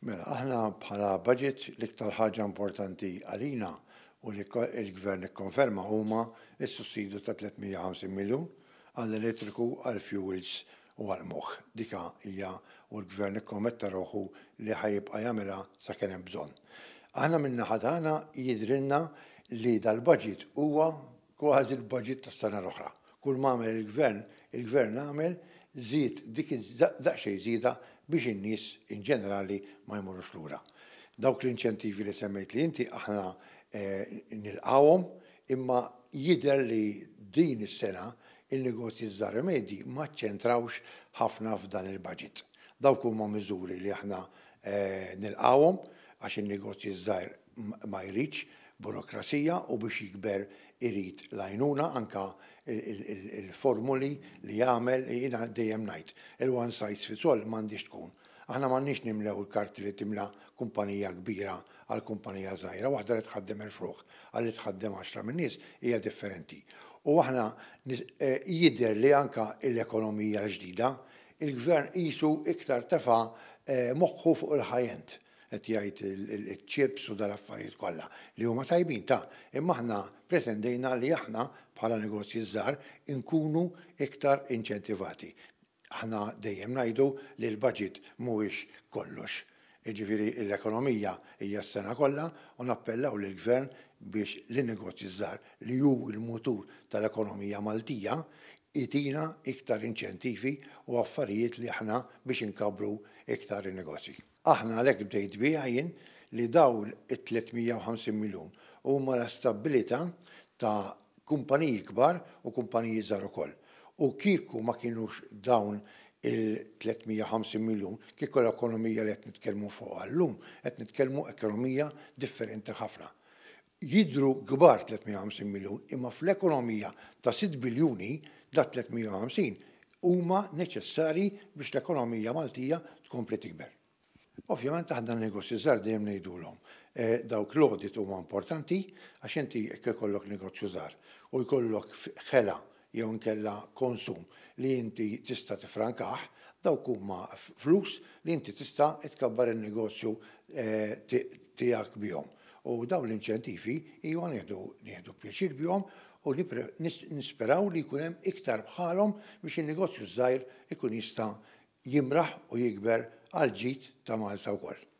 Mela, aħna bħala budget l-iktar ħaġa importanti għalina u li il-gvern konferma huma s sussidu ta' 350 miljon għall-elettriku, għall-fuels u għall-moħħ. Dika hija u l-gvern kometta roħu li ħajibqa' jagħmilha sa kien hemm bżonn. Aħna minna ħadana jidrinna li dal-budget huwa kważi l-budget tas-sena l-oħra. Kull ma għamel il-gvern, il-gvern il gvern il gvern għamel zid dik daqxej zida biex in-nies in ġenerali ma jmorrux lura. Dawk l-inċentivi li semmejt li inti aħna eh, nilqawhom imma jidher li din is-sena il-negozji żgħar medji ma ċentrawx ħafna f'dan il-budget. Dawk huma miżuri li aħna eh, nilqawhom għax in-negozji żgħar ma jridx burokrasija u biex jikber irrit lajnuna anka il-formuli li jagħmel jiena dejjem ngħid. Il-one size fits all m'għandix tkun. Aħna m'għandniex nimlew il-karti li timla kumpanija kbira għal kumpanija żgħira, waħda li tħaddem il-fruħ għal li tħaddem 10 minn nies hija differenti. U aħna e, jidher li anka l-ekonomija l-ġdida, il-gvern qisu iktar tefa' e, moħħu fuq il-ħajent qed jgħid il-chips u dal-affarijiet kollha li huma tajbin ta' imma aħna pretendejna li aħna bħala negozji żgħar inkunu iktar inċentivati. Aħna dejjem ngħidu li l-budget mhuwiex kollox. Iġifieri l-ekonomija hija s-sena kollha u nappellaw lill gvern biex l-negozji żgħar li hu l-mutur tal-ekonomija Maltija itina iktar inċentifi u affarijiet li aħna biex inkabru iktar negozji. Aħna għalhekk bdejt biħajin jien li dawl it-350 miljun huma l-stabilità ta' kumpaniji kbar u kumpaniji zaru ukoll. U kieku ma kienux dawn il-350 miljon kieku l-ekonomija li qed nitkellmu fuq għallum, qed nitkellmu ekonomija differenti ħafna. Jidru kbar 350 miljon, imma fl-ekonomija ta' 6 biljoni, da 350 huma neċessari biex l-ekonomija Maltija tkompli tikber. Ovvjament n negozji żgħar dejjem ngħidulhom. Eh, dawk l-audit huma importanti għax inti jekk ikollok negozju żgħar u jkollok ħela jew nkella konsum li inti tista' tifrankaħ, dawk huma flus li inti tista' tkabbar in-negozju eh, tiegħek bihom. U daw l-inċentifi iwa nieħdu pjaċir bjom u nisperaw li kunem iktar bħalhom biex il-negozju żgħir ikun jista' jimraħ u jikber għal ġit ta' Malta wkoll.